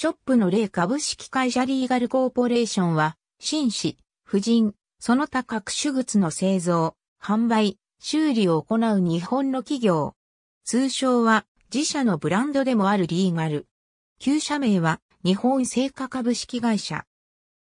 ショップの例株式会社リーガルコーポレーションは、紳士、婦人、その他各種物の製造、販売、修理を行う日本の企業。通称は自社のブランドでもあるリーガル。旧社名は日本製菓株式会社。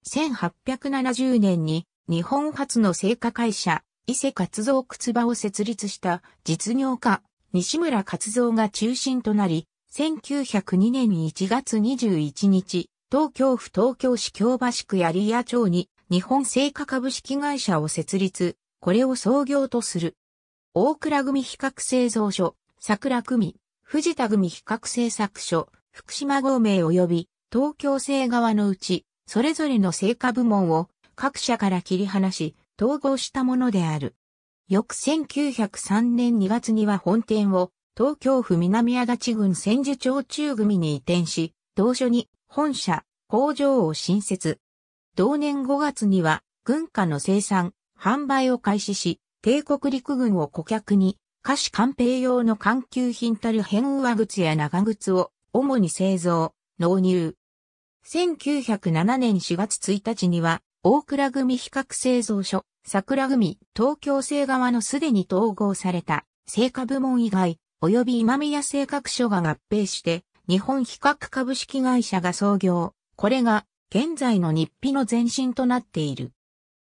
1870年に日本初の製菓会社、伊勢活動靴場を設立した実業家、西村活動が中心となり、1902年1月21日、東京府東京市京橋区リア町に日本製菓株式会社を設立、これを創業とする。大倉組比較製造所、桜組、藤田組比較製作所、福島合名及び東京製側のうち、それぞれの製菓部門を各社から切り離し、統合したものである。翌1903年2月には本店を東京府南足立郡千住町中組に移転し、同所に本社、工場を新設。同年5月には、軍艦の生産、販売を開始し、帝国陸軍を顧客に、菓子官兵用の環球品たる変上靴や長靴を主に製造、納入。1907年4月1日には、大倉組比較製造所、桜組東京製側のすでに統合された、成果部門以外、及び今宮製革所が合併して、日本比較株式会社が創業。これが、現在の日比の前身となっている。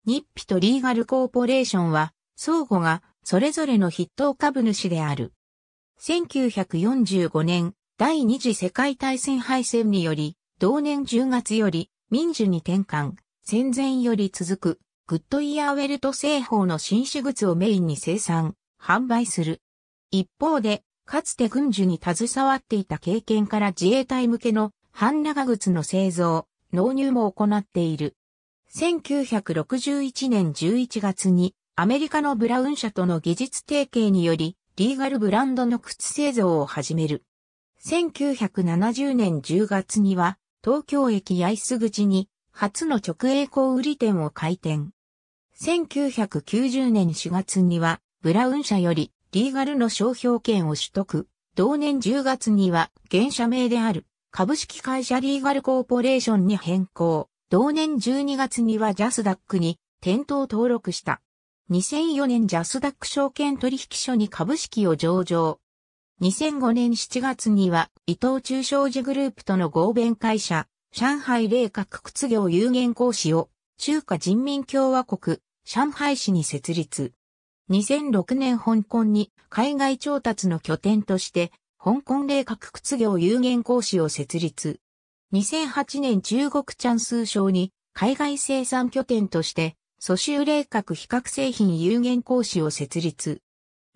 日比とリーガルコーポレーションは、相互が、それぞれの筆頭株主である。1945年、第二次世界大戦敗戦により、同年10月より、民主に転換、戦前より続く、グッドイヤーウェルト製法の新種物をメインに生産、販売する。一方で、かつて軍需に携わっていた経験から自衛隊向けの半長靴の製造、納入も行っている。1961年11月にアメリカのブラウン社との技術提携により、リーガルブランドの靴製造を始める。1970年10月には、東京駅八重洲口に初の直営小売店を開店。1990年4月には、ブラウン社よりリーガルの商標権を取得。同年10月には、現社名である、株式会社リーガルコーポレーションに変更。同年12月にはジャスダックに、店頭登録した。2004年ジャスダック証券取引所に株式を上場。2005年7月には伊藤忠商事グループとの合弁会社、上海霊格靴業有限講師を中華人民共和国上海市に設立。2006年香港に海外調達の拠点として、香港霊格靴業有限講師を設立。2008年中国チャンス賞に海外生産拠点として、蘇州霊格比較製品有限講師を設立。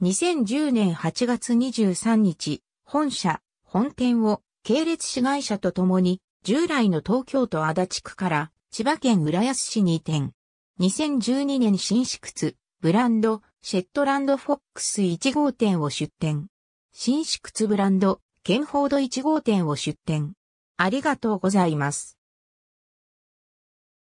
2010年8月23日、本社、本店を系列市会社とともに、従来の東京都足立区から千葉県浦安市に移転。2012年新市靴、ブランド、シェットランドフォックス1号店を出店。新宿靴ブランド、ケンフォード1号店を出店。ありがとうございます。